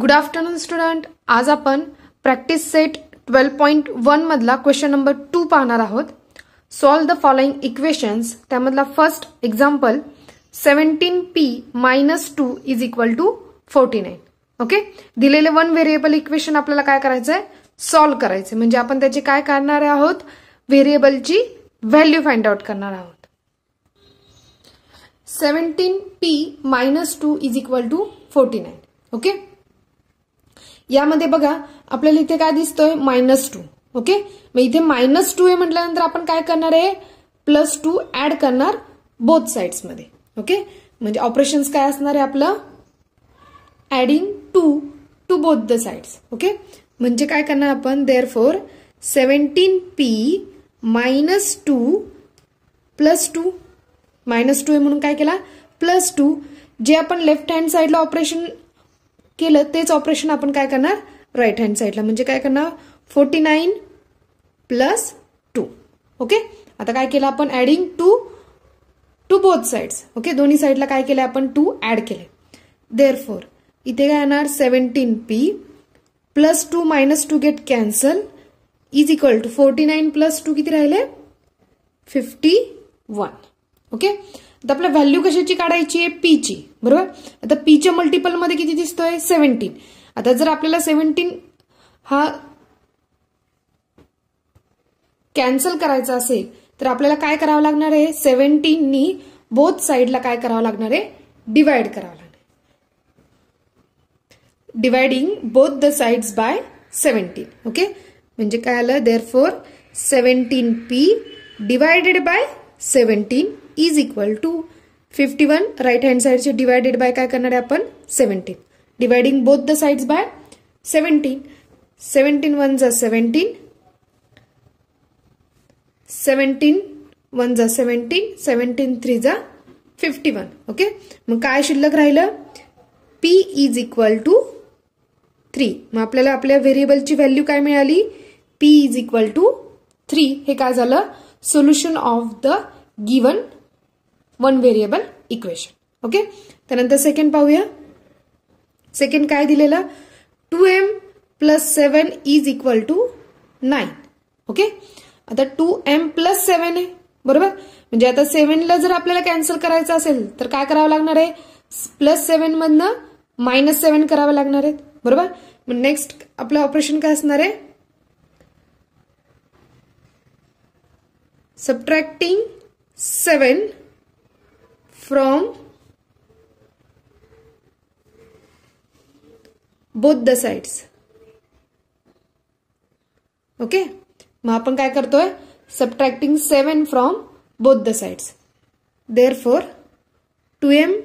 Good afternoon student आज आपण practice set twelve point मधला क्वेश्चन नंबर टू पाहणार आहोत सॉल्व द फॉलोइंग इक्वेशन्स त्यामधला first example seventeen P minus two is equal to forty nine okay दिलेले one variable equation आपल्याला काय करायचं आहे सॉल्व्ह करायचं म्हणजे आपण त्याचे काय करणार आहोत व्हेरिएबलची व्हॅल्यू फाइंड आउट करणार आहोत seventeen P minus two is equal to forty nine okay यामध्ये बघा आपल्याला इथे काय दिसतोय मायनस टू ओके मग इथे मायनस टू आहे म्हटल्यानंतर आपण काय करणार आहे प्लस टू ऍड करणार बोथ मध्ये ओके म्हणजे ऑपरेशन्स काय असणार आहे आपलं adding two to both the sides okay म्हणजे काय करणार आपण therefore seventeen P minus two plus two minus two म्हणून काय केला प्लस टू जे आपण लेफ्ट हँड साईडला ऑपरेशन केलं तेच ऑपरेशन आपण काय करणार राईट हँड साईडला म्हणजे काय करणार forty nine plus two okay आता काय केलं आपण adding two to both sides okay दोन्ही साईडला काय केलं आपण टू ऍड केले देअर फोर इथे काय येणार seventeen P plus two minus two get cancel is equal to forty nine plus two किती राहिले फिफ्टी वन ओके तर आपल्या व्हॅल्यू कशाची काढायची आहे पीची बरोबर आता पीच्या मल्टिपलमध्ये किती दिसतोय सेव्हन्टीन आता जर आपल्याला सेव्हन्टीन हा कॅन्सल करायचा असेल तर आपल्याला काय करावं लागणार आहे सेव्हन्टीननी बोथ साईडला काय करावं लागणार आहे डिवाइड करावं लागणार dividing both the sides by seventeen okay म्हणजे काय आलं therefore seventeen P divided by seventeen is equal to fifty one right hand साईडचे डिवायडेड बाय काय करणार आहे आपण seventeen dividing both the side by seventeen seventeen one जा seventeen seventeen one जा सेव्हन्टीन सेव्हन्टीन थ्री जा fifty one okay मग काय शिल्लक राहिलं P is equal to three मग आपल्याला आपल्या व्हेरिएबलची व्हॅल्यू काय मिळाली P is equal to three हे काय झालं solution of the given one variable equation okay त्यानंतर सेकंड पाहूया सेकंड काय दिलेलं two M plus seven is equal to nine okay आता टू एम प्लस सेवन आहे बरोबर म्हणजे आता सेव्हनला जर आपल्याला कॅन्सल करायचं असेल तर काय करावं लागणार आहे प्लस सेव्हन मधनं मायनस सेवन करावं लागणार आहेत बरोबर नेक्स्ट आपलं ऑपरेशन काय असणार आहे subtracting seven from both the sides okay मग आपण काय करतोय subtracting seven from both the sides therefore two M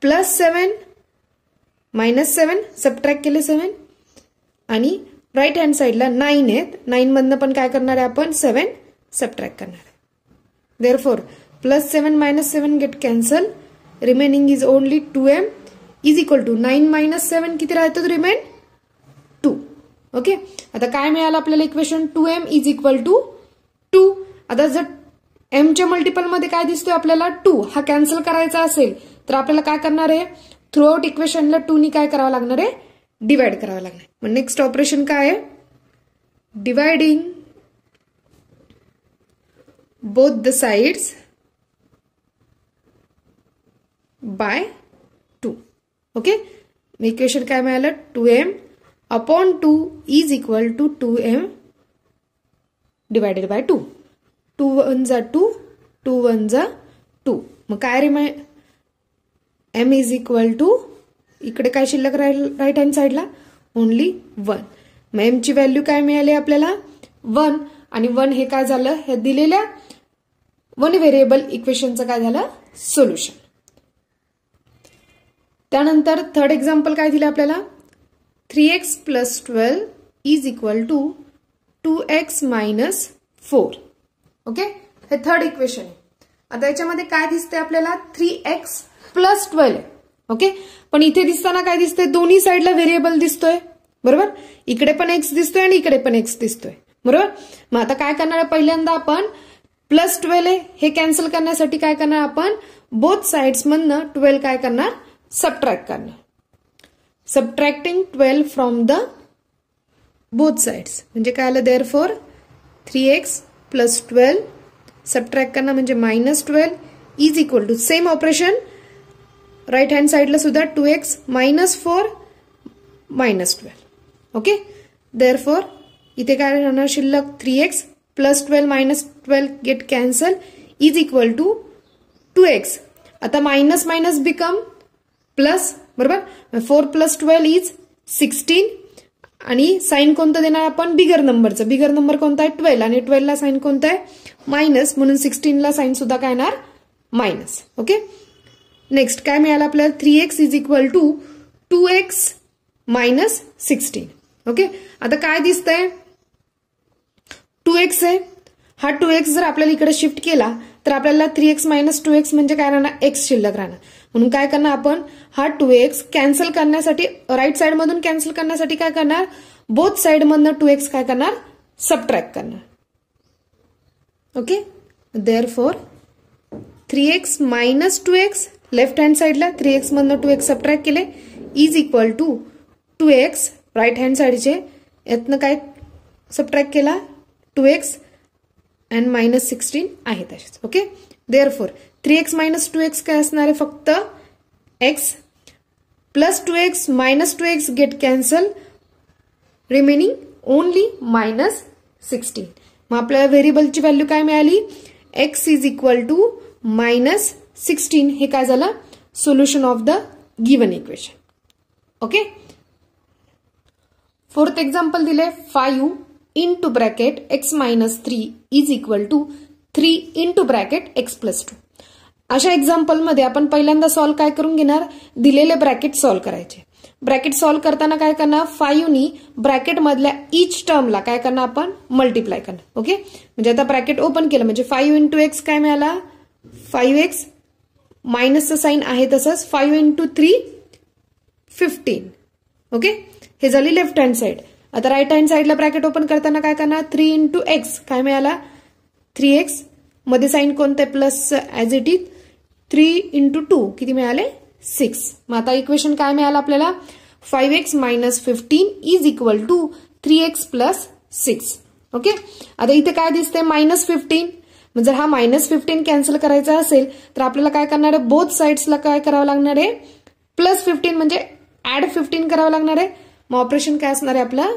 plus seven minus seven subtract केले सेवन आणि राईट हँड साईडला नाईन आहेत नाईनमधनं पण काय करणार आहे आपण सेवन सबट्रॅक्ट करणार आहे therefore plus 7 minus 7 cancel remaining is only two 2m is equal to 9 minus 7 किती राहतो रिमेन 2 ओके आता काय मिळालं आपल्याला equation 2m is equal to 2 आता जर m च्या मल्टिपल मध्ये काय दिसतोय आपल्याला 2 हा कॅन्सल करायचा असेल तर आपल्याला काय करणार आहे थ्रू आउट इक्वेशनला 2 नी काय करावं लागणार आहे डिवाइड करावं लागणार मग नेक्स्ट ऑपरेशन काय आहे dividing both the sides by two okay equation काय मिळालं two M upon two is equal to two two M divided by two one जा टू टू वन जा टू मग काय रे एम इज इक्वल टू इकडे काय शिल्लक राहील राईट हँड साईडला ओनली वन मग एमची व्हॅल्यू काय मिळाली आपल्याला वन आणि वन हे काय झालं हे दिलेल्या वन व्हेरिएबल इक्वेशनचं काय झालं सोल्युशन त्यानंतर थर्ड एक्झाम्पल काय दिलं आपल्याला three X plus twelve is equal to two X minus four okay हे थर्ड इक्वेशन आहे आता याच्यामध्ये काय दिसतंय आपल्याला three X plus twelve okay पण इथे दिसताना काय दिसतंय दोन्ही साईडला व्हेरिएबल दिसतोय बरोबर इकडे पण एक्स दिसतोय आणि इकडे पण एक्स दिसतोय बरोबर मग आता काय करणार पहिल्यांदा आपण प्लस ट्वेल्व आहे हे कॅन्सल करण्यासाठी काय करणार आपण बोथ साईड्स मधनं ट्वेल्व काय करणार सबट्रॅक करना subtracting twelve from the both sides म्हणजे काय आलं therefore three X plus twelve subtract करणं म्हणजे minus twelve is equal to same operation right hand साईडला सुद्धा two X minus four minus twelve okay therefore इथे काय राहणार शिल्लक three X plus twelve minus twelve get cancel is equal to two X आता minus minus become plus बरोबर four plus twelve is sixteen आणि sign कोणतं देणार आपण बिगर नंबरचं बिगर नंबर कोणता आहे ट्वेल्व आणि ट्वेल्वला साईन कोणतं आहे मायनस म्हणून सिक्स्टीनला साईन सुद्धा काय येणार मायनस ओके नेक्स्ट काय मिळालं आपल्याला three X is equal to two X minus sixteen okay आता काय दिसतंय टू एक्स आहे हा टू एक्स जर आपल्याला इकडे शिफ्ट केला तर आपल्याला three X minus two X म्हणजे काय राहणार एक्स शिल्लक राहणार म्हणून काय करणार आपण हा टू एक्स कॅन्सल करण्यासाठी राईट मधून कॅन्सल करण्यासाठी काय करणार बोथ साईडमधनं टू एक्स काय करणार सबट्रॅक्ट करणार okay therefore three X minus two X left hand साईडला थ्री मधनं टू एक्स सबट्रॅक्ट केले is equal to two X right hand साईडचे यातनं काय सबट्रॅक्ट केला two X and minus sixteen आहे तसेच okay therefore three X minus two X काय असणार आहे फक्त X plus two X minus two X get cancel remaining only minus sixteen मग आपल्याला व्हेरिएबलची व्हॅल्यू काय मिळाली X is equal to minus sixteen हे काय झालं solution of the given equation okay fourth example दिले five into bracket X minus three is equal to three into bracket X plus two अशा एक्झाम्पलमध्ये आपण पहिल्यांदा solve काय करून घेणार दिलेले ब्रॅकेट सॉल्व्ह करायचे ब्रॅकेट सॉल्व्ह करताना काय करणार ब्रॅकेट मधल्या इच टर्मला काय करणार आपण मल्टिप्लाय करणार ओके म्हणजे आता ब्रॅकेट ओपन केलं म्हणजे फाईव्ह इंटू एक्स काय मिळाला फाईव्ह एक्स मायनसचं साईन आहे तसंच five into three fifteen okay हे झाली लेफ्ट हँड साईड आता राईट हँड साईडला ब्रॅकेट ओपन करताना काय करणार थ्री इंटू एक्स काय मिळाला थ्री एक्स मध्ये साईन कोणते plus as it is three into two किती मिळाले सिक्स मग आता इक्वेशन काय मिळालं आपल्याला five X minus fifteen is equal to three X plus six okay आता इथे काय दिसतंय मायनस फिफ्टीन मग जर हा मायनस फिफ्टीन कॅन्सल करायचा असेल तर आपल्याला काय करणार आहे बोथ साईड्सला काय करावं लागणार आहे प्लस फिफ्टीन म्हणजे ऍड फिफ्टीन करावं लागणार आहे मग ऑपरेशन काय असणार आहे आपलं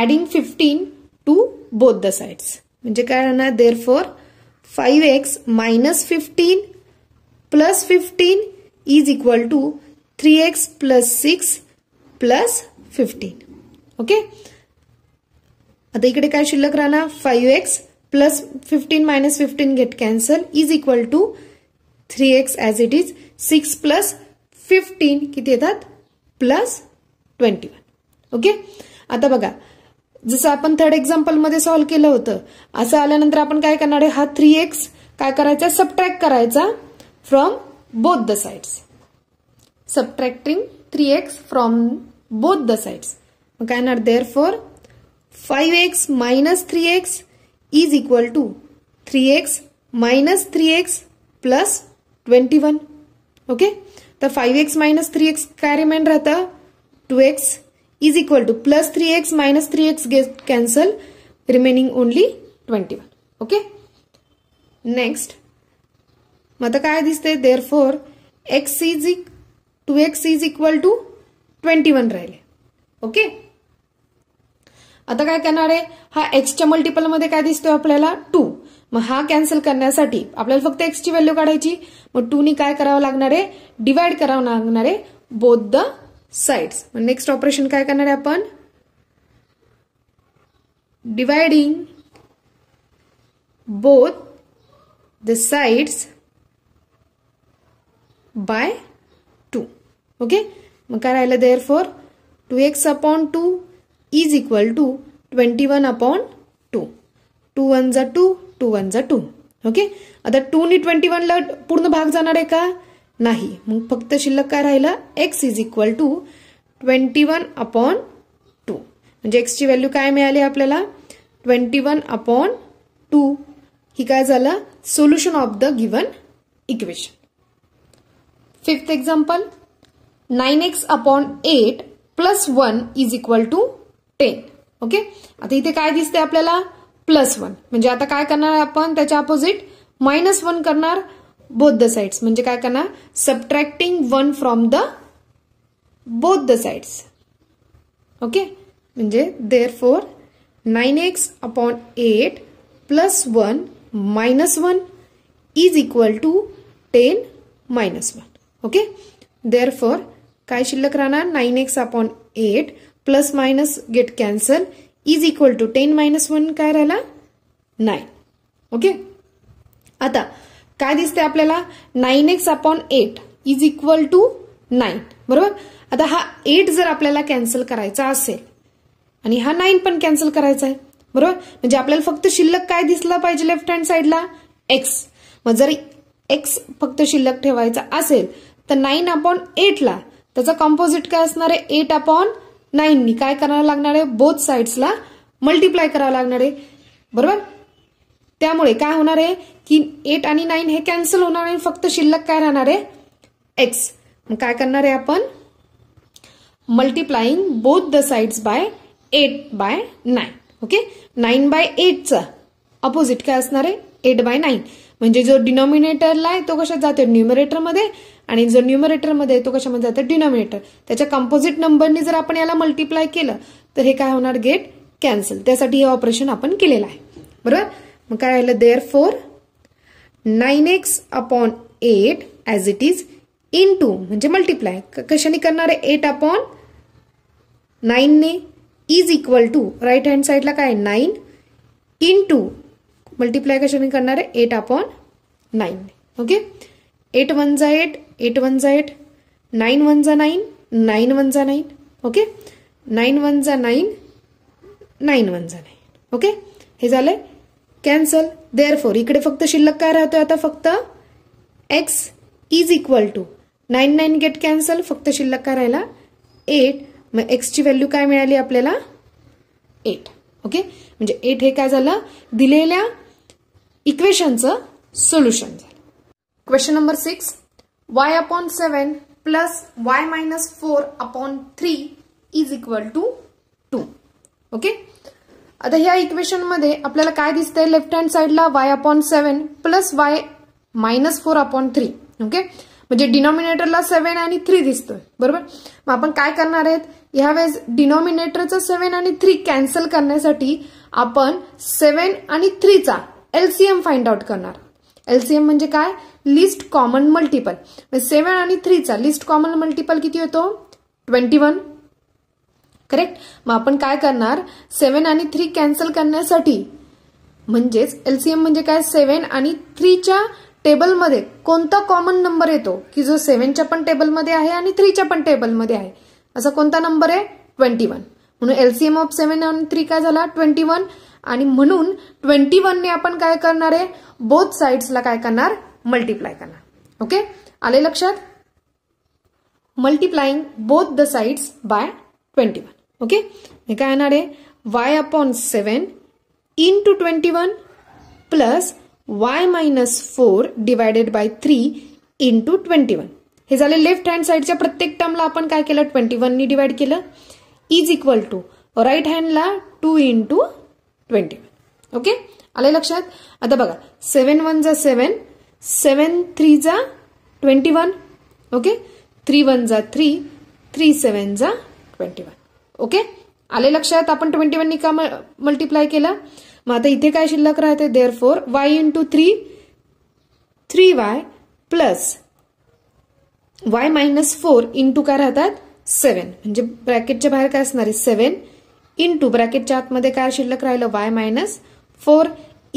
adding fifteen to both the sides म्हणजे काय राहणार therefore five X minus fifteen plus fifteen is equal to three X plus six plus fifteen okay आता इकडे काय शिल्लक राहणार five X plus fifteen minus fifteen get cancel is equal to three X as it is six plus fifteen किती येतात plus twenty one okay आता बघा जसं आपण थर्ड एक्झाम्पलमध्ये सॉल्व्ह केलं होतं असं आल्यानंतर आपण काय करणार आहे हा थ्री एक्स काय करायचा सबट्रॅक्ट करायचा from both the sides. Subtracting 3x from both the sides. we can and therefore 5x minus 3x is equal to 3x minus 3x plus 21. Okay. The 5x minus 3x remainder 2x is equal to plus 3x minus 3x get cancel remaining only 21. Okay. Next मग आता काय दिसते therefore X is इक two X is equal to twenty one राहिले okay आता काय करणार आहे हा एक्सच्या मल्टिपलमध्ये काय दिसतोय आपल्याला टू मग हा कॅन्सल करण्यासाठी आपल्याला फक्त एक्सची व्हॅल्यू काढायची मग टूनी काय करावं लागणार आहे डिवाइड करावं लागणार आहे बोथ द साइड्स मग नेक्स्ट ऑपरेशन काय करणार आहे आपण dividing both the sides by two okay मग काय राहिलं therefore two X upon two is equal to twenty one upon two two one जा टू टू वन जा टू ओके आता टू नी ट्वेंटी वनला पूर्ण भाग जाणार आहे का नाही मग फक्त शिल्लक काय राहिला x is equal to twenty one upon two म्हणजे एक्सची व्हॅल्यू काय मिळाली आपल्याला ट्वेंटी वन अपॉन टू ही काय झालं solution of the given equation fifth example nine x upon eight plus one is equal to ten okay आता इथे काय दिसते आपल्याला प्लस वन म्हणजे आता काय करणार आपण त्याच्या अपोजिट मायनस वन करणार बोथ द साइड्स म्हणजे काय करणार subtracting one from the both the sides okay म्हणजे therefore nine x upon eight plus one minus one is equal to ten minus one okay therefore काय शिल्लक राहणार nine x upon eight plus minus get cancel is equal to ten minus one काय राहिला nine okay आता काय दिसते आपल्याला nine x upon eight is equal to nine बरोबर आता हा एट जर आपल्याला कॅन्सल करायचा असेल आणि हा नाईन पण कॅन्सल करायचा आहे बरोबर म्हणजे आपल्याला फक्त शिल्लक काय दिसला पाहिजे लेफ्ट हँड साईडला एक्स मग जर एक्स फक्त शिल्लक ठेवायचा असेल तर नाईन अपॉन एटला त्याचा कॉम्पोजिट काय असणार आहे एट अपॉन नाईननी काय करावं लागणार आहे बोथ साईड्सला मल्टिप्लाय करावं लागणार आहे बरोबर त्यामुळे काय होणार आहे की एट आणि नाईन हे कॅन्सल होणार आणि फक्त शिल्लक काय राहणार आहे एक्स मग काय करणार आहे आपण multiplying both the sides by eight by nine okay nine by चा अपोजिट काय असणार आहे एट बाय नाईन म्हणजे जो डिनॉमिनेटरला आहे तो कशात जातो न्युमरेटरमध्ये आणि जर न्युमरेटरमध्ये तो कशामध्ये जातो डिनॉमिनेटर त्याच्या कंपोजिट नंबरने जर आपण याला मल्टिप्लाय केलं तर हे काय होणार गेट कॅन्सल त्यासाठी हे ऑपरेशन आपण केलेलं आहे बरोबर मग काय राहिलं therefore nine x upon eight as it is into म्हणजे मल्टिप्लाय कशाने करणार आहे एट अपॉन नाईनने is equal to right hand साईडला काय नाईन इन टू मल्टिप्लाय कशाने करणार आहे eight upon nine okay eight one जा एट एट वन जा एट नाईन वन जा नाईन नाईन वन जा नाईन ओके नाईन वन जा नाईन नाईन वन जा नाईन ओके हे झालंय कॅन्सल देअर फोर इकडे फक्त शिल्लक काय राहतोय आता फक्त x is equal to nine nine get cancel फक्त शिल्लक काय राहिला एट मग एक्सची व्हॅल्यू काय मिळाली आपल्याला एट ओके म्हणजे एट हे काय झालं दिलेल्या इक्वेशनचं सोल्युशन झालं question number six y upon 7 plus y minus 4 upon 3 is equal to two okay okay ह्या इक्वेशनमध्ये आपल्याला काय दिसतंय लेफ्ट हँड साईडला y upon seven plus y minus four upon three okay म्हणजे डिनॉमिनेटरला सेवन आणि थ्री दिसतोय बरोबर मग आपण काय करणार आहेत ह्यावेळेस डिनॉमिनेटरचं सेवन आणि थ्री कॅन्सल करण्यासाठी आपण सेवन आणि थ्रीचा एलसीएम फाइंड आउट करणार एलसीएम म्हणजे काय लिस्ट कॉमन मल्टिपल म्हणजे सेवन आणि थ्रीचा लिस्ट कॉमन मल्टिपल किती होतो ट्वेंटी वन करेक्ट मग आपण काय करणार सेवन आणि थ्री कॅन्सल करण्यासाठी म्हणजेच एलसीएम म्हणजे काय सेवन आणि थ्रीच्या टेबलमध्ये कोणता कॉमन नंबर येतो की जो सेव्हनच्या पण टेबलमध्ये आहे आणि थ्रीच्या पण टेबलमध्ये आहे असा कोणता नंबर आहे ट्वेंटी वन म्हणून एलसीएम ऑफ सेव्हन आणि थ्री काय झाला ट्वेंटी वन आणि म्हणून ट्वेंटी वनने आपण काय करणार आहे बोथ साइड्सला काय करणार मल्टीप्लाय करणार ओके आले लक्षात multiplying both the sides by twenty one okay हे काय येणार आहे y upon seven into twenty one plus y minus four divided by three into twenty one हे झाले लेफ्ट हँड साईडच्या प्रत्येक टर्मला आपण काय केलं ट्वेंटी वननी डिवाइड केलं इज इक्वल टू राईट हँडला two into twenty one okay आले लक्षात आता बघा सेवन वन जा सेवन सेवन थ्री जा twenty one okay three one जा थ्री थ्री सेवन जा ट्वेंटी वन ओके आले लक्षात आपण ट्वेंटी वननी का मल्टिप्लाय केला मग आता इथे काय शिल्लक राहते therefore y into three three y plus y minus four into काय राहतात सेवन म्हणजे ब्रॅकेटच्या बाहेर काय असणार आहे सेवन इन टू ब्रॅकेटच्या आतमध्ये काय शिल्लक राहिलं y minus four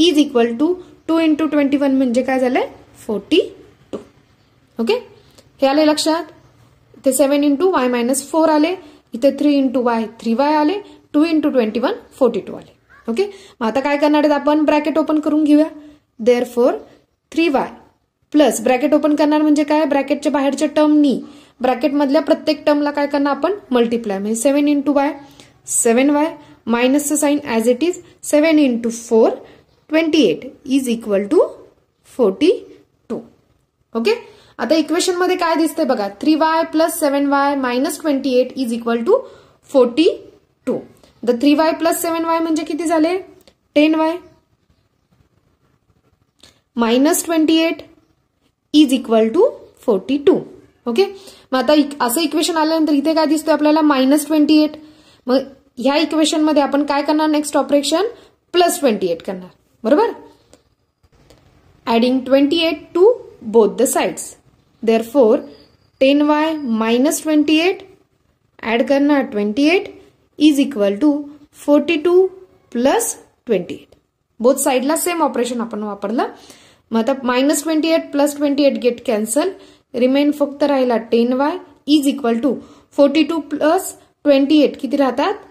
is equal to two into twenty one म्हणजे काय झालंय फोर्टी टू ओके हे आले लक्षात इथे seven into y minus four आले इथे three into y three y आले two into twenty one forty two आले ओके मग आता काय करणार आहेत आपण ब्रॅकेट ओपन करून घेऊया therefore three y plus bracket open करणार म्हणजे काय ब्रॅकेटच्या बाहेरच्या टर्मनी ब्रॅकेटमधल्या प्रत्येक टर्मला काय करणार आपण मल्टिप्लाय म्हणजे seven into y y seven 7y sign as it is seven into four twenty eight is equal to forty two okay आता इक्वेशन मध्ये काय दिसतंय बघा three y plus seven y minus twenty eight is equal to forty two the three y plus seven y म्हणजे किती झाले ten y minus twenty eight is equal to forty two okay मग आता असं इक्वेशन आल्यानंतर इथे काय दिसतोय आपल्याला मायनस ट्वेंटी एट मग ह्या मध्ये आपण काय करणार next operation plus twenty eight करणार बरोबर adding twenty eight to both the sides therefore ten y minus twenty eight add करणार twenty eight is equal to forty two plus twenty eight both साईडला same operation आपण वापरलं मग आता minus twenty eight plus twenty eight get cancel remain फक्त राहिला ten y is equal to forty two plus twenty eight किती राहतात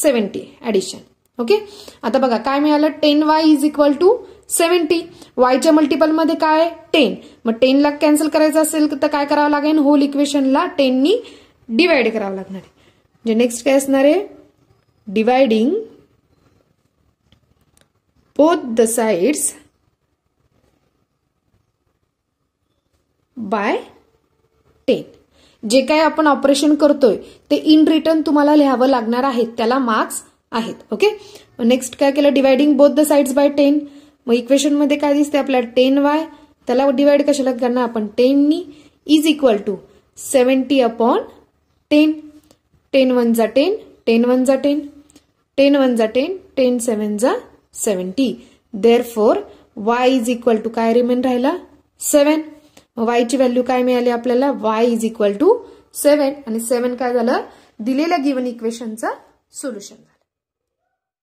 seventy addition okay आता बघा काय मिळालं ten y is equal to seventy वायच्या मल्टिपलमध्ये काय टेन मग टेनला कॅन्सल करायचं असेल तर काय करावं लागेल होल इक्वेशनला टेननी डिवाइड करावं लागणार आहे म्हणजे नेक्स्ट काय असणार आहे dividing both the sides by ten जे काय आपण ऑपरेशन करतोय ते इन रिटर्न तुम्हाला लिहावं लागणार आहेत त्याला मार्क्स आहेत ओके नेक्स्ट काय केलं dividing both the sides by ten मग इक्वेशन मध्ये काय दिसते आपल्याला टेन वाय त्याला डिवाइड कशाला करणार आपण टेननी is equal to seventy upon ten ten one जा टेन टेन वन जा टेन टेन वन जा टेन टेन सेवन जा seventy therefore y is equal to काय रिमेन राहिला सेवन वायची व्हॅल्यू काय मिळाली आपल्याला y is equal to seven आणि सेव्हन काय झालं दिलेल्या गिवन इक्वेशनचं सोल्युशन